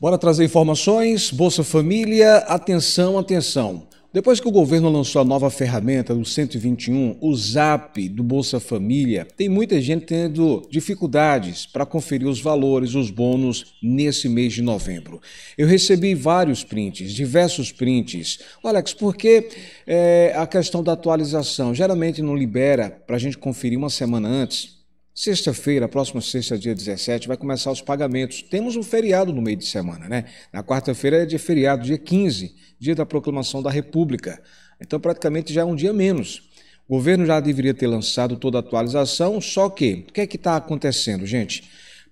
Bora trazer informações. Bolsa Família, atenção, atenção. Depois que o governo lançou a nova ferramenta do 121, o ZAP do Bolsa Família, tem muita gente tendo dificuldades para conferir os valores, os bônus nesse mês de novembro. Eu recebi vários prints, diversos prints. Alex, por que é, a questão da atualização? Geralmente não libera para a gente conferir uma semana antes. Sexta-feira, próxima sexta, dia 17, vai começar os pagamentos. Temos um feriado no meio de semana, né? Na quarta-feira é de feriado, dia 15, dia da proclamação da República. Então, praticamente já é um dia menos. O governo já deveria ter lançado toda a atualização, só que o que é que está acontecendo, gente?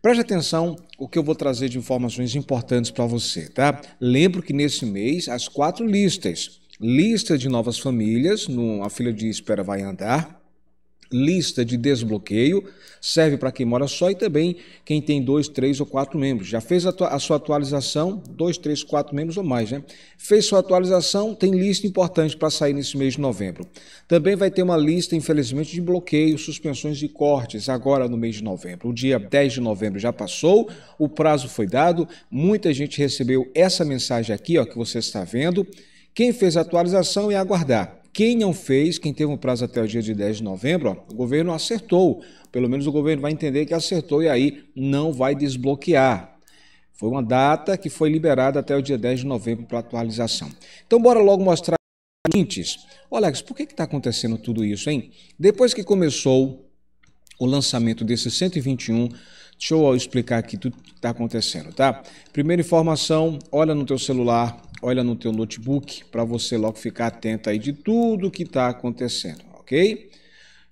Preste atenção o que eu vou trazer de informações importantes para você, tá? Lembro que nesse mês as quatro listas, lista de novas famílias, no, a fila de espera vai andar, lista de desbloqueio, serve para quem mora só e também quem tem dois, três ou quatro membros. Já fez a, a, sua atualização, dois, três, quatro membros ou mais, né? Fez sua atualização, tem lista importante para sair nesse mês de novembro. Também vai ter uma lista, infelizmente, de bloqueio, suspensões e cortes agora no mês de novembro. O dia 10 de novembro já passou, o prazo foi dado, muita gente recebeu essa mensagem aqui, ó, que você está vendo. Quem fez a atualização é aguardar quem não fez, quem teve um prazo até o dia de 10 de novembro, ó, o governo acertou. Pelo menos o governo vai entender que acertou e aí não vai desbloquear. Foi uma data que foi liberada até o dia 10 de novembro para atualização. Então, bora logo mostrar os Olha, Alex, por que está acontecendo tudo isso, hein? Depois que começou o lançamento desses 121, deixa eu explicar aqui tudo que está acontecendo, tá? Primeira informação, olha no teu celular, olha no teu notebook para você logo ficar atento aí de tudo que está acontecendo, ok?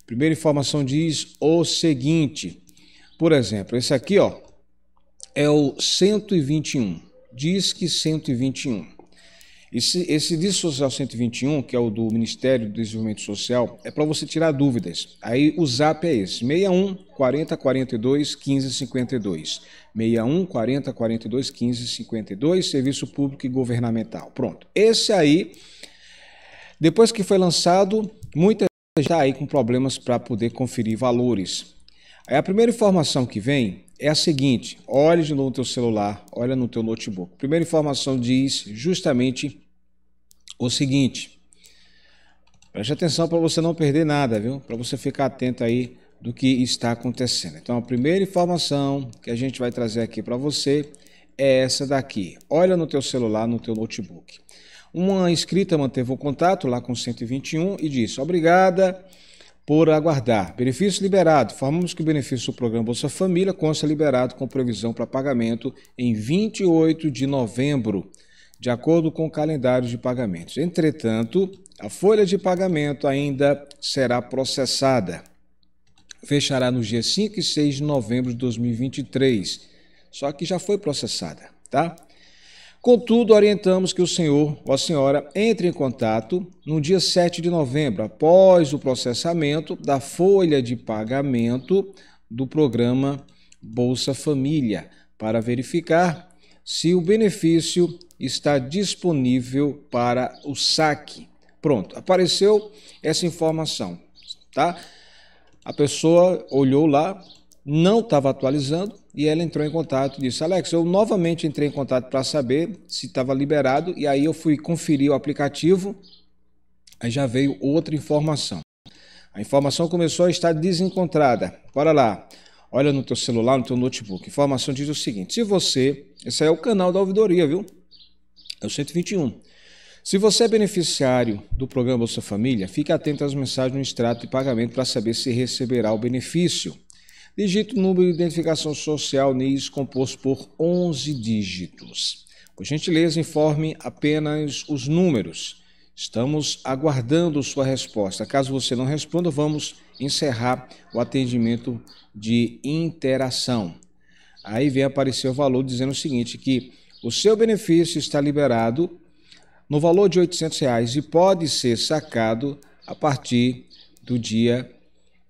Primeira informação diz o seguinte, por exemplo, esse aqui ó, é o 121, diz que 121. Esse, esse Social 121, que é o do Ministério do Desenvolvimento Social, é para você tirar dúvidas. Aí o zap é esse: 61 40 42 15 52. 61 40 42 15 52, Serviço Público e Governamental. Pronto. Esse aí, depois que foi lançado, muita gente está aí com problemas para poder conferir valores. Aí a primeira informação que vem é a seguinte: olhe de novo no teu celular, olha no teu notebook. A primeira informação diz justamente o seguinte. Preste atenção para você não perder nada, viu? Para você ficar atento aí do que está acontecendo. Então, a primeira informação que a gente vai trazer aqui para você é essa daqui. Olha no teu celular, no teu notebook. Uma inscrita manteve o contato lá com 121 e disse: "Obrigada por aguardar. Benefício liberado. formamos que o benefício do programa Bolsa Família consta liberado com previsão para pagamento em 28 de novembro, de acordo com o calendário de pagamentos. Entretanto, a folha de pagamento ainda será processada. Fechará nos dias 5 e 6 de novembro de 2023. Só que já foi processada, tá? Contudo, orientamos que o senhor ou a senhora entre em contato no dia 7 de novembro, após o processamento da folha de pagamento do programa Bolsa Família, para verificar se o benefício está disponível para o saque. Pronto, apareceu essa informação, tá? A pessoa olhou lá, não estava atualizando e ela entrou em contato e disse: Alex, eu novamente entrei em contato para saber se estava liberado e aí eu fui conferir o aplicativo, aí já veio outra informação. A informação começou a estar desencontrada. Bora lá. Olha no teu celular, no teu notebook. informação diz o seguinte: se você, esse é o canal da ouvidoria, viu? É o 121. Se você é beneficiário do programa Bolsa Família, fique atento às mensagens no extrato de pagamento para saber se receberá o benefício. Digite o número de identificação social NIS composto por 11 dígitos. Por gentileza, informe apenas os números. Estamos aguardando sua resposta. Caso você não responda, vamos encerrar o atendimento de interação. Aí vem aparecer o valor dizendo o seguinte, que o seu benefício está liberado no valor de R$ 800 reais e pode ser sacado a partir do dia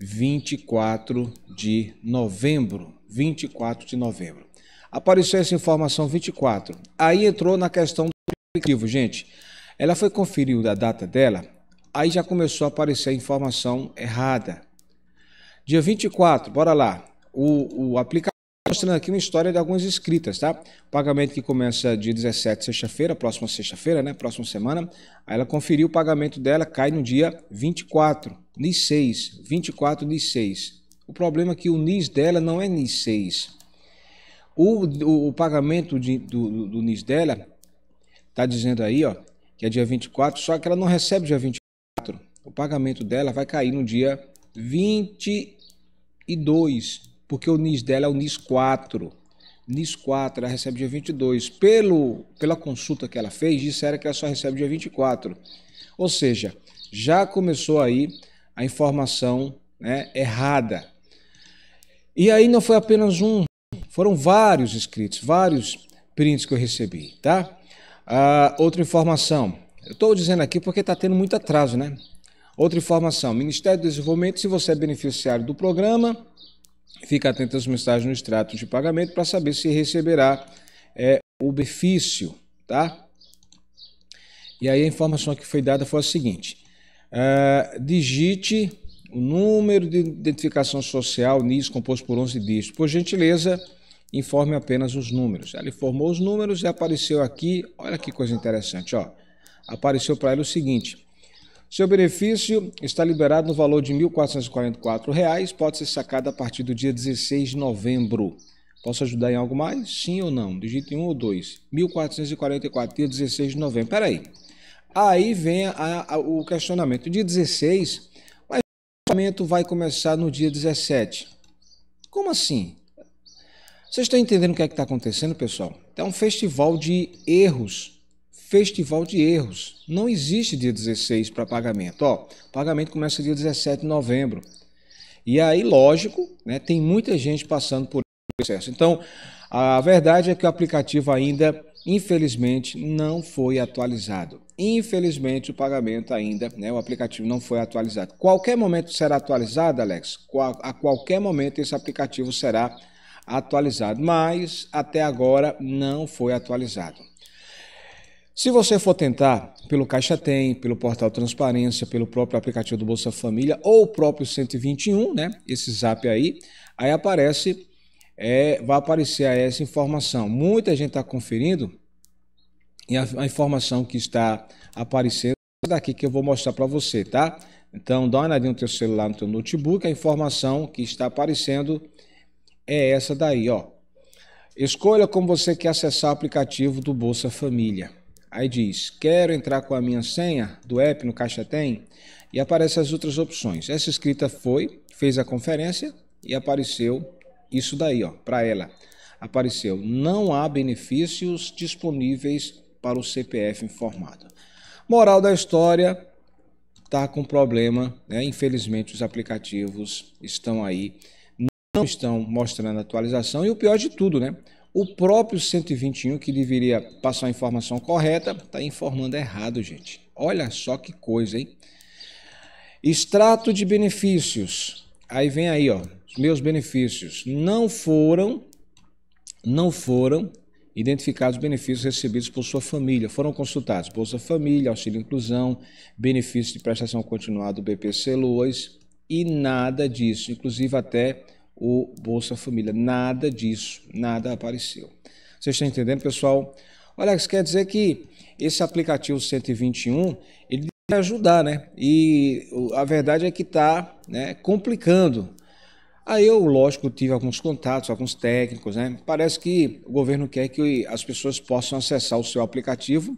24 de novembro. 24 de novembro. Apareceu essa informação 24. Aí entrou na questão do aplicativo, gente. Ela foi conferir a data dela, aí já começou a aparecer a informação errada. Dia 24, bora lá. O, o aplicativo tá mostrando aqui uma história de algumas escritas, tá? Pagamento que começa dia 17, sexta-feira, próxima sexta-feira, né? Próxima semana. Aí ela conferiu o pagamento dela, cai no dia 24. NIS 6, 24 NIS 6. O problema é que o NIS dela não é NIS 6. O, o, o pagamento de, do, do NIS dela está dizendo aí ó, que é dia 24, só que ela não recebe dia 24. O pagamento dela vai cair no dia 22, porque o NIS dela é o NIS 4. NIS 4, ela recebe dia 22. Pelo, pela consulta que ela fez, disseram que ela só recebe dia 24. Ou seja, já começou aí a informação né, errada. E aí não foi apenas um, foram vários escritos, vários prints que eu recebi, tá? Ah, outra informação, eu estou dizendo aqui porque está tendo muito atraso, né? Outra informação, Ministério do Desenvolvimento, se você é beneficiário do programa, fica atento às mensagens no extrato de pagamento para saber se receberá é, o benefício, tá? E aí a informação que foi dada foi a seguinte: é, digite o número de identificação social NIS composto por 11 dígitos. Por gentileza, informe apenas os números. Ele formou os números e apareceu aqui, olha que coisa interessante, ó. apareceu para ele o seguinte, seu benefício está liberado no valor de R$ 1.444, pode ser sacado a partir do dia 16 de novembro. Posso ajudar em algo mais? Sim ou não? Digite um ou dois. 1.444, dia 16 de novembro. Peraí. aí. Aí vem a, a, o questionamento. Dia 16, mas o pagamento vai começar no dia 17. Como assim? Vocês estão entendendo o que é está acontecendo, pessoal? É um festival de erros. Festival de erros. Não existe dia 16 para pagamento. Ó, pagamento começa dia 17 de novembro. E aí, lógico, né, tem muita gente passando por esse processo. Então, a verdade é que o aplicativo ainda infelizmente não foi atualizado. Infelizmente o pagamento ainda, né, o aplicativo não foi atualizado. Qualquer momento será atualizado, Alex. A qualquer momento esse aplicativo será atualizado, mas até agora não foi atualizado. Se você for tentar pelo Caixa Tem, pelo portal Transparência, pelo próprio aplicativo do Bolsa Família ou o próprio 121, né, esse Zap aí, aí aparece é, vai aparecer essa informação. Muita gente está conferindo e a, a, informação que está aparecendo é daqui que eu vou mostrar para você, tá? Então dá uma olhadinha no teu celular, no teu notebook, a informação que está aparecendo é essa daí, ó. Escolha como você quer acessar o aplicativo do Bolsa Família. Aí diz: Quero entrar com a minha senha do app no Caixa Tem e aparecem as outras opções. Essa escrita foi, fez a conferência e apareceu isso daí, ó, para ela. Apareceu: não há benefícios disponíveis para o CPF informado. Moral da história: tá com problema, né? Infelizmente os aplicativos estão aí, não estão mostrando atualização e o pior de tudo, né? O próprio 121 que deveria passar a informação correta está informando errado, gente. Olha só que coisa, hein? Extrato de benefícios. Aí vem aí, ó, meus benefícios. Não foram, não foram identificados benefícios recebidos por sua família. Foram consultados Bolsa Família, Auxílio Inclusão, benefício de prestação continuada do BPC Loas e nada disso, inclusive até o Bolsa Família. Nada disso, nada apareceu. Vocês estão entendendo, pessoal? Olha, isso quer dizer que esse aplicativo 121, ele ajudar, né? E a verdade é que está né, complicando Aí eu, lógico, tive alguns contatos, alguns técnicos, né? Parece que o governo quer que as pessoas possam acessar o seu aplicativo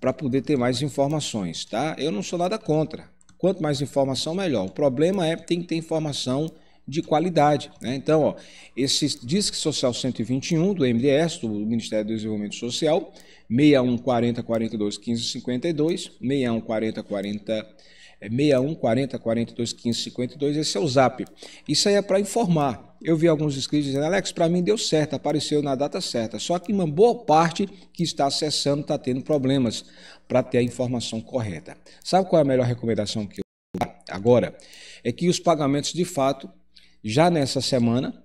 para poder ter mais informações, tá? Eu não sou nada contra. Quanto mais informação, melhor. O problema é que tem que ter informação de qualidade, né? Então, ó, esse DISC Social 121 do MDS, do Ministério do Desenvolvimento Social, 6140 42 1552, 6140 é 61 40 42 15 52, esse é o zap. Isso aí é para informar. Eu vi alguns inscritos dizendo, Alex, para mim deu certo, apareceu na data certa. Só que uma boa parte que está acessando está tendo problemas para ter a informação correta. Sabe qual é a melhor recomendação que eu dar agora? É que os pagamentos, de fato, já nessa semana,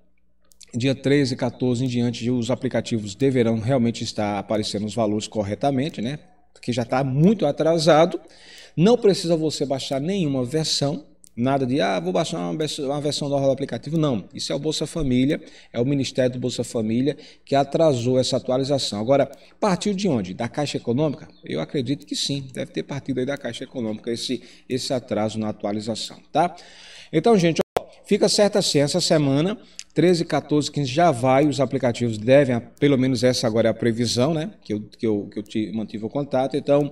dia 13 e 14 em diante, os aplicativos deverão realmente estar aparecendo os valores corretamente, né? Porque já está muito atrasado. Não precisa você baixar nenhuma versão, nada de, ah, vou baixar uma versão, nova do aplicativo. Não, isso é o Bolsa Família, é o Ministério do Bolsa Família que atrasou essa atualização. Agora, partiu de onde? Da Caixa Econômica? Eu acredito que sim, deve ter partido aí da Caixa Econômica esse, esse atraso na atualização, tá? Então, gente, ó, fica certa assim, essa semana 13, 14, 15 já vai, os aplicativos devem, pelo menos essa agora é a previsão, né? Que eu, que eu, que eu te, mantive o contato. Então,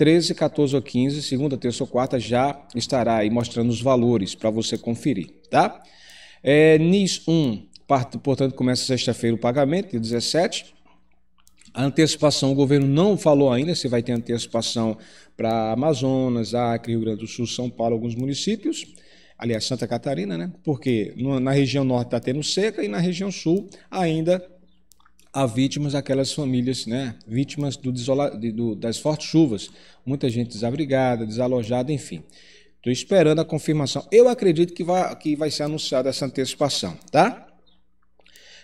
13, 14 ou 15, segunda, terça ou quarta, já estará aí mostrando os valores para você conferir, tá? É, NIS 1, portanto, começa sexta-feira o pagamento, dia 17. A antecipação, o governo não falou ainda se vai ter antecipação para Amazonas, Acre, Rio Grande do Sul, São Paulo, alguns municípios. Aliás, Santa Catarina, né? Porque na região norte está tendo seca e na região sul ainda a vítimas aquelas famílias, né, vítimas do desola, do, das fortes chuvas. Muita gente desabrigada, desalojada, enfim. Estou esperando a confirmação. Eu acredito que vai, que vai ser anunciada essa antecipação, tá?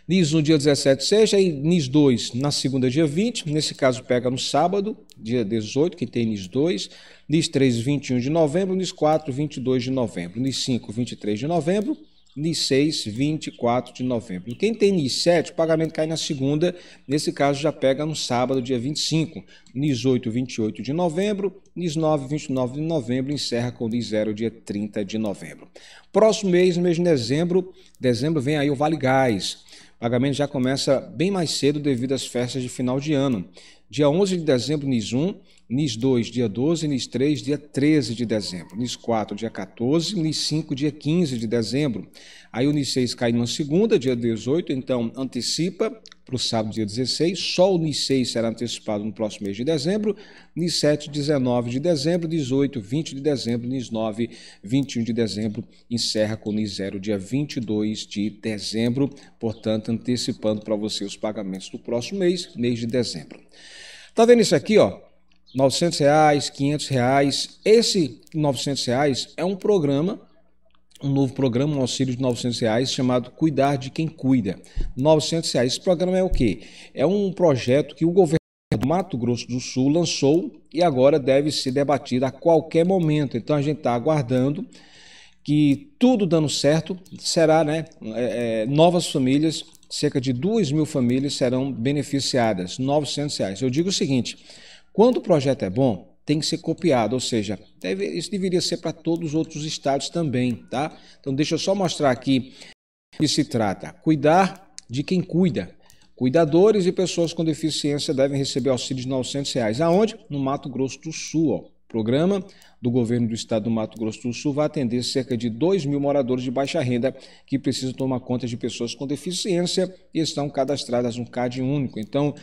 NIS 1, dia 17, seja, e NIS 2, na segunda, dia 20. Nesse caso, pega no sábado, dia 18, que tem NIS 2. NIS 3, 21 de novembro. NIS 4, 22 de novembro. NIS 5, 23 de novembro. NIS 6, 24 de novembro. E quem tem NIS 7, o pagamento cai na segunda, nesse caso já pega no sábado, dia 25. NIS 8, 28 de novembro, NIS 9, 29 de novembro, encerra com o NIS 0, dia 30 de novembro. Próximo mês, mês de dezembro, dezembro vem aí o Vale Gás. O pagamento já começa bem mais cedo devido às festas de final de ano. Dia 11 de dezembro, NIS 1, NIS 2, dia 12, NIS 3, dia 13 de dezembro, NIS 4, dia 14, NIS 5, dia 15 de dezembro. Aí o NIS 6 cai numa segunda, dia 18, então antecipa para o sábado, dia 16, só o NIS 6 será antecipado no próximo mês de dezembro, NIS 7, 19 de dezembro, 18, 20 de dezembro, NIS 9, 21 de dezembro, encerra com o NIS 0, dia 22 de dezembro, portanto antecipando para você os pagamentos do próximo mês, mês de dezembro. Tá vendo isso aqui, ó? 900 reais, 500 reais. Esse 900 reais é um programa, um novo programa, um auxílio de 900 reais chamado Cuidar de Quem Cuida. 900 reais. Esse programa é o quê? É um projeto que o governo do Mato Grosso do Sul lançou e agora deve ser debatido a qualquer momento. Então a gente está aguardando que tudo dando certo será, né? É, é novas famílias, cerca de 2 mil famílias serão beneficiadas. 900 reais. Eu digo o seguinte quando o projeto é bom, tem que ser copiado, ou seja, deve, isso deveria ser para todos os outros estados também, tá? Então deixa eu só mostrar aqui o que se trata. Cuidar de quem cuida. Cuidadores e pessoas com deficiência devem receber auxílio de R$ 900. Reais. Aonde? No Mato Grosso do Sul, ó programa do governo do estado do Mato Grosso do Sul vai atender cerca de 2 mil moradores de baixa renda que precisam tomar conta de pessoas com deficiência e estão cadastradas no CAD único. Então,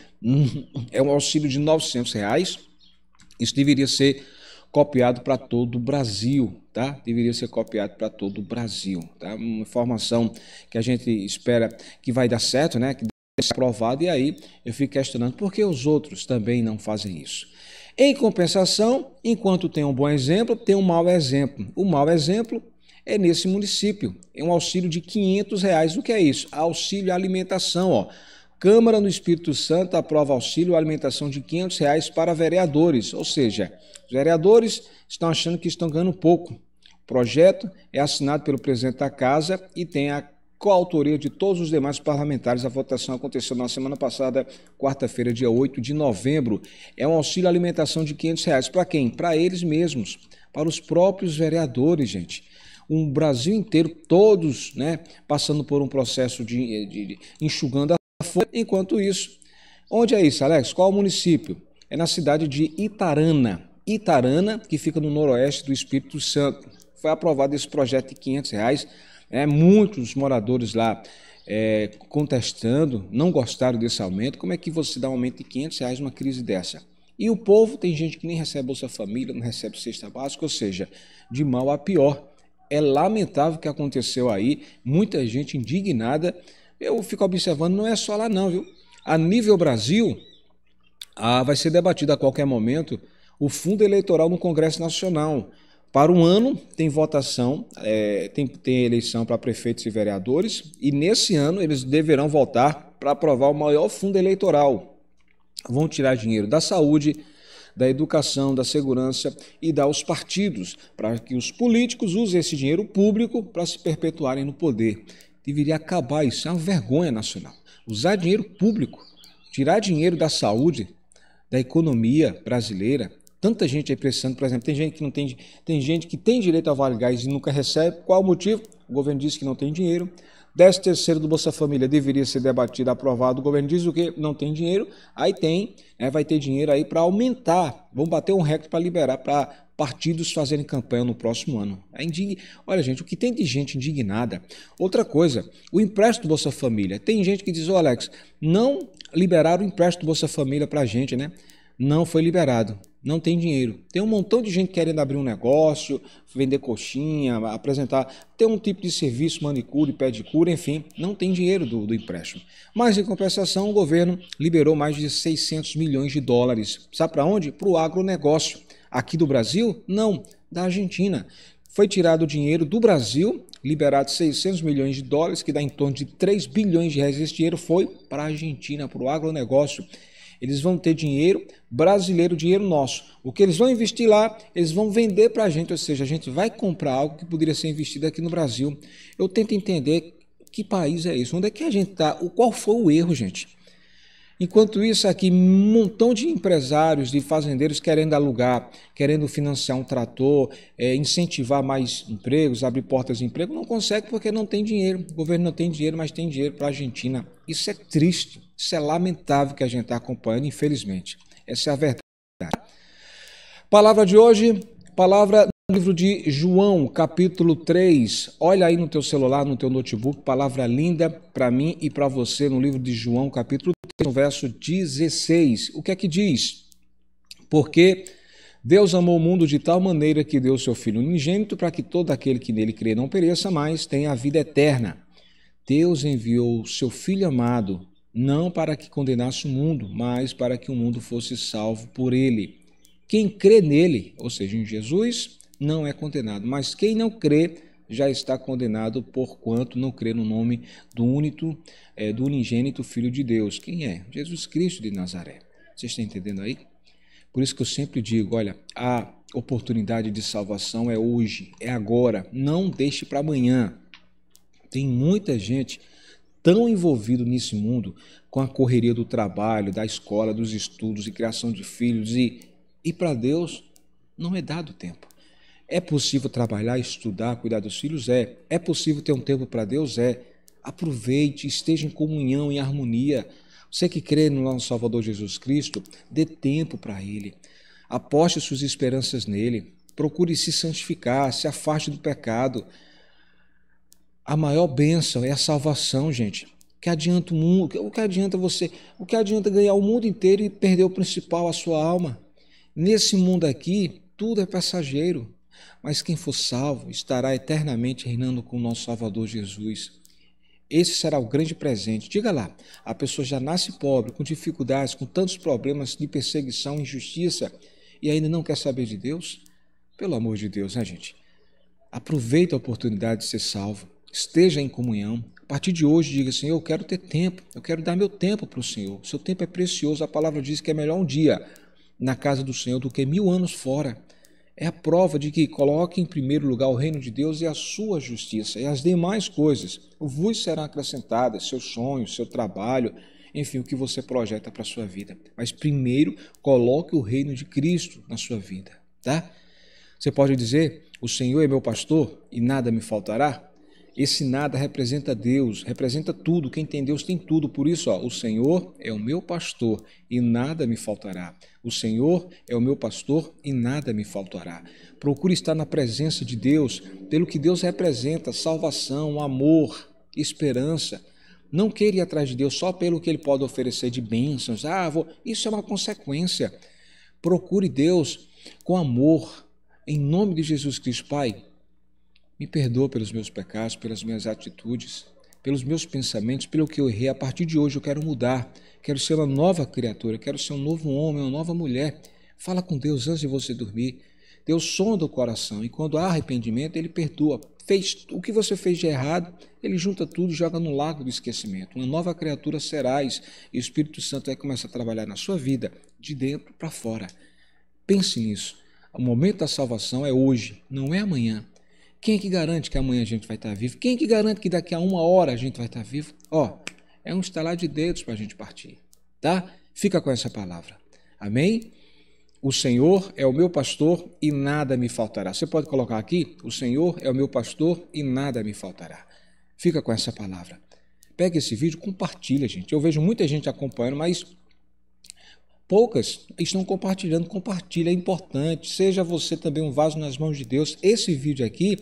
é um auxílio de R$ 900. Reais. Isso deveria ser copiado para todo o Brasil, tá? Deveria ser copiado para todo o Brasil, tá? Uma informação que a gente espera que vai dar certo, né? Que deve ser aprovado e aí eu fico questionando por que os outros também não fazem isso. Em compensação, enquanto tem um bom exemplo, tem um mau exemplo. O mau exemplo é nesse município. É um auxílio de 500 reais. O que é isso? Auxílio alimentação. Ó. Câmara no Espírito Santo aprova auxílio alimentação de 500 reais para vereadores. Ou seja, os vereadores estão achando que estão ganhando pouco. O projeto é assinado pelo presidente da casa e tem a com a autoria de todos os demais parlamentares. A votação aconteceu na semana passada, quarta-feira, dia 8 de novembro. É um auxílio alimentação de 500 reais. Para quem? Para eles mesmos, para os próprios vereadores, gente. Um Brasil inteiro, todos né, passando por um processo de, de, de enxugando a folha. Enquanto isso, onde é isso, Alex? Qual município? É na cidade de Itarana. Itarana, que fica no noroeste do Espírito Santo. Foi aprovado esse projeto de 500 reais né? Muitos moradores lá é, contestando, não gostaram desse aumento. Como é que você dá um aumento de 500 reais numa crise dessa? E o povo, tem gente que nem recebe Bolsa Família, não recebe cesta básica, ou seja, de mal a pior. É lamentável o que aconteceu aí, muita gente indignada. Eu fico observando, não é só lá não, viu? A nível Brasil, ah, vai ser debatido a qualquer momento o fundo eleitoral no Congresso Nacional. Para um ano tem votação, é, tem, tem eleição para prefeitos e vereadores, e nesse ano eles deverão votar para aprovar o maior fundo eleitoral. Vão tirar dinheiro da saúde, da educação, da segurança e dar aos partidos, para que os políticos usem esse dinheiro público para se perpetuarem no poder. Deveria acabar isso, é uma vergonha nacional. Usar dinheiro público, tirar dinheiro da saúde, da economia brasileira, Tanta gente aí precisando, por exemplo, tem gente que não tem, tem gente que tem direito ao Vale Gás e nunca recebe. Qual o motivo? O governo diz que não tem dinheiro. 13 terceiro do Bolsa Família deveria ser debatido, aprovado. O governo diz o quê? Não tem dinheiro. Aí tem, né, vai ter dinheiro aí para aumentar. Vão bater um recorde para liberar, para partidos fazerem campanha no próximo ano. É indig... Olha, gente, o que tem de gente indignada. Outra coisa, o empréstimo do Bolsa Família. Tem gente que diz, ô oh, Alex, não liberaram o empréstimo do Bolsa Família para a gente, né? Não foi liberado não tem dinheiro. Tem um montão de gente querendo abrir um negócio, vender coxinha, apresentar, ter um tipo de serviço, manicure, pé de cura enfim, não tem dinheiro do, do empréstimo. Mas, em compensação, o governo liberou mais de 600 milhões de dólares. Sabe para onde? Para o agronegócio. Aqui do Brasil? Não, da Argentina. Foi tirado o dinheiro do Brasil, liberado 600 milhões de dólares, que dá em torno de 3 bilhões de reais. Esse dinheiro foi para a Argentina, para o agronegócio. Eles vão ter dinheiro brasileiro, dinheiro nosso. O que eles vão investir lá, eles vão vender para a gente, ou seja, a gente vai comprar algo que poderia ser investido aqui no Brasil. Eu tento entender que país é isso, onde é que a gente está, qual foi o erro, gente. Enquanto isso, aqui, um montão de empresários, de fazendeiros querendo alugar, querendo financiar um trator, é, incentivar mais empregos, abrir portas de emprego, não consegue porque não tem dinheiro. O governo não tem dinheiro, mas tem dinheiro para a Argentina. Isso é triste. Isso é lamentável que a gente está acompanhando, infelizmente. Essa é a verdade. Palavra de hoje, palavra no livro de João, capítulo 3. Olha aí no teu celular, no teu notebook, palavra linda para mim e para você no livro de João, capítulo 3, no verso 16. O que é que diz? Porque Deus amou o mundo de tal maneira que deu seu filho unigênito para que todo aquele que nele crê não pereça, mas tenha a vida eterna. Deus enviou o seu filho amado não para que condenasse o mundo, mas para que o mundo fosse salvo por ele. Quem crê nele, ou seja, em Jesus, não é condenado, mas quem não crê já está condenado porquanto não crê no nome do único, é, do unigênito Filho de Deus. Quem é? Jesus Cristo de Nazaré. Vocês estão entendendo aí? Por isso que eu sempre digo, olha, a oportunidade de salvação é hoje, é agora, não deixe para amanhã. Tem muita gente tão envolvido nesse mundo, com a correria do trabalho, da escola, dos estudos e criação de filhos, e, e para Deus não é dado tempo. É possível trabalhar, estudar, cuidar dos filhos? É. É possível ter um tempo para Deus? É. Aproveite, esteja em comunhão, em harmonia. Você que crê no nosso Salvador Jesus Cristo, dê tempo para Ele. Aposte suas esperanças nele. Procure se santificar, se afaste do pecado a maior bênção é a salvação, gente. O que adianta o mundo? O que adianta você? O que adianta ganhar o mundo inteiro e perder o principal, a sua alma? Nesse mundo aqui, tudo é passageiro. Mas quem for salvo estará eternamente reinando com o nosso Salvador Jesus. Esse será o grande presente. Diga lá, a pessoa já nasce pobre, com dificuldades, com tantos problemas de perseguição, injustiça, e ainda não quer saber de Deus? Pelo amor de Deus, né, gente? Aproveita a oportunidade de ser salvo esteja em comunhão. A partir de hoje, diga, Senhor, eu quero ter tempo, eu quero dar meu tempo para o Senhor. Seu tempo é precioso, a palavra diz que é melhor um dia na casa do Senhor do que mil anos fora. É a prova de que coloque em primeiro lugar o reino de Deus e a sua justiça, e as demais coisas vos serão acrescentadas, seus sonhos, seu trabalho, enfim, o que você projeta para a sua vida. Mas primeiro, coloque o reino de Cristo na sua vida, tá? Você pode dizer: O Senhor é meu pastor e nada me faltará? Esse nada representa Deus, representa tudo. Quem tem Deus tem tudo. Por isso, ó, o Senhor é o meu pastor e nada me faltará. O Senhor é o meu pastor e nada me faltará. Procure estar na presença de Deus, pelo que Deus representa: salvação, amor, esperança. Não queira ir atrás de Deus só pelo que Ele pode oferecer de bênçãos. Ah, vou... isso é uma consequência. Procure Deus com amor. Em nome de Jesus Cristo, Pai, me perdoa pelos meus pecados, pelas minhas atitudes, pelos meus pensamentos, pelo que eu errei. A partir de hoje eu quero mudar, quero ser uma nova criatura, quero ser um novo homem, uma nova mulher. Fala com Deus antes de você dormir. Deus sonda o coração e quando há arrependimento, ele perdoa. Fez o que você fez de errado, ele junta tudo e joga no lago do esquecimento. Uma nova criatura serás e o Espírito Santo vai começar a trabalhar na sua vida, de dentro para fora. Pense nisso. O momento da salvação é hoje, não é amanhã. Quem que garante que amanhã a gente vai estar vivo? Quem que garante que daqui a uma hora a gente vai estar vivo? Ó, é um estalar de dedos para a gente partir, tá? Fica com essa palavra. Amém? O Senhor é o meu pastor e nada me faltará. Você pode colocar aqui: O Senhor é o meu pastor e nada me faltará. Fica com essa palavra. Pega esse vídeo, compartilha, gente. Eu vejo muita gente acompanhando, mas Poucas estão compartilhando, compartilha, é importante. Seja você também um vaso nas mãos de Deus. Esse vídeo aqui,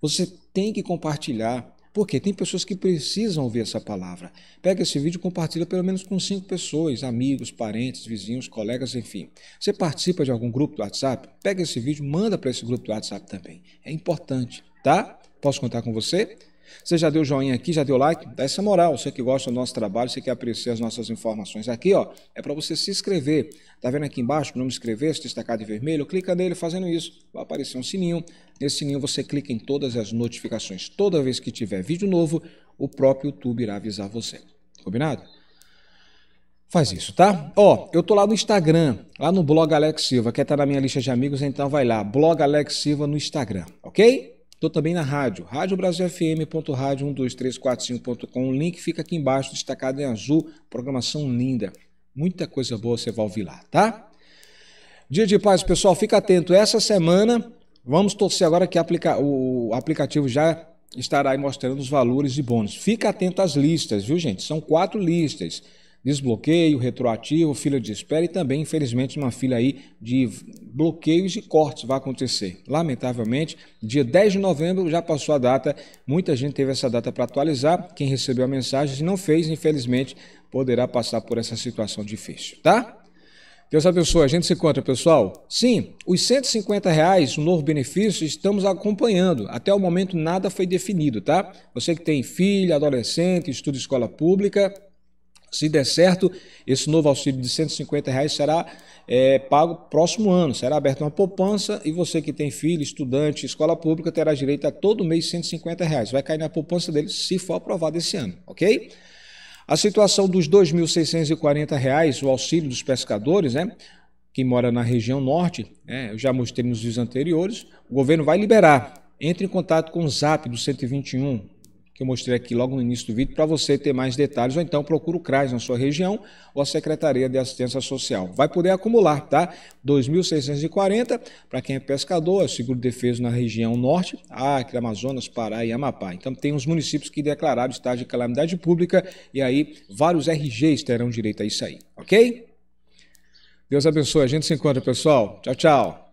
você tem que compartilhar. Porque tem pessoas que precisam ouvir essa palavra. Pega esse vídeo e compartilha pelo menos com cinco pessoas, amigos, parentes, vizinhos, colegas, enfim. Você participa de algum grupo do WhatsApp? Pega esse vídeo, manda para esse grupo do WhatsApp também. É importante, tá? Posso contar com você? Você já deu joinha aqui, já deu like? Dá essa moral. Você que gosta do nosso trabalho, você que aprecia as nossas informações aqui, ó, é para você se inscrever. Tá vendo aqui embaixo o nome inscrever, se destacar de vermelho? Clica nele fazendo isso. Vai aparecer um sininho. Nesse sininho você clica em todas as notificações. Toda vez que tiver vídeo novo, o próprio YouTube irá avisar você. Combinado? Faz isso, tá? Ó, eu tô lá no Instagram, lá no blog Alex Silva. Quer estar tá na minha lista de amigos? Então vai lá, blog Alex Silva no Instagram, ok? Estou também na rádio, radiobrasilfm.radio12345.com. O link fica aqui embaixo, destacado em azul. Programação linda. Muita coisa boa você vai ouvir lá, tá? Dia de paz, pessoal. Fica atento. Essa semana, vamos torcer agora que aplica... o aplicativo já estará aí mostrando os valores e bônus. Fica atento às listas, viu, gente? São quatro listas desbloqueio, retroativo, fila de espera e também, infelizmente, uma fila aí de bloqueios e cortes vai acontecer. Lamentavelmente, dia 10 de novembro já passou a data, muita gente teve essa data para atualizar, quem recebeu a mensagem, e não fez, infelizmente, poderá passar por essa situação difícil, tá? Deus abençoe. A gente se encontra, pessoal. Sim, os 150 reais, o um novo benefício, estamos acompanhando. Até o momento nada foi definido, tá? Você que tem filha, adolescente, estuda escola pública, se der certo, esse novo auxílio de 150 reais será é, pago próximo ano. Será aberta uma poupança e você que tem filho, estudante, escola pública, terá direito a todo mês 150 reais. Vai cair na poupança dele se for aprovado esse ano, ok? A situação dos R$ 2.640, o auxílio dos pescadores, né? Quem mora na região norte, né, eu já mostrei nos vídeos anteriores, o governo vai liberar. Entre em contato com o zap do 121 que eu mostrei aqui logo no início do vídeo, para você ter mais detalhes, ou então procura o CRAS na sua região ou a Secretaria de Assistência Social. Vai poder acumular, tá? 2.640 para quem é pescador, é seguro defeso na região norte, Acre, Amazonas, Pará e Amapá. Então tem uns municípios que declararam estágio de calamidade pública e aí vários RGs terão direito a isso aí, ok? Deus abençoe. A gente se encontra, pessoal. Tchau, tchau.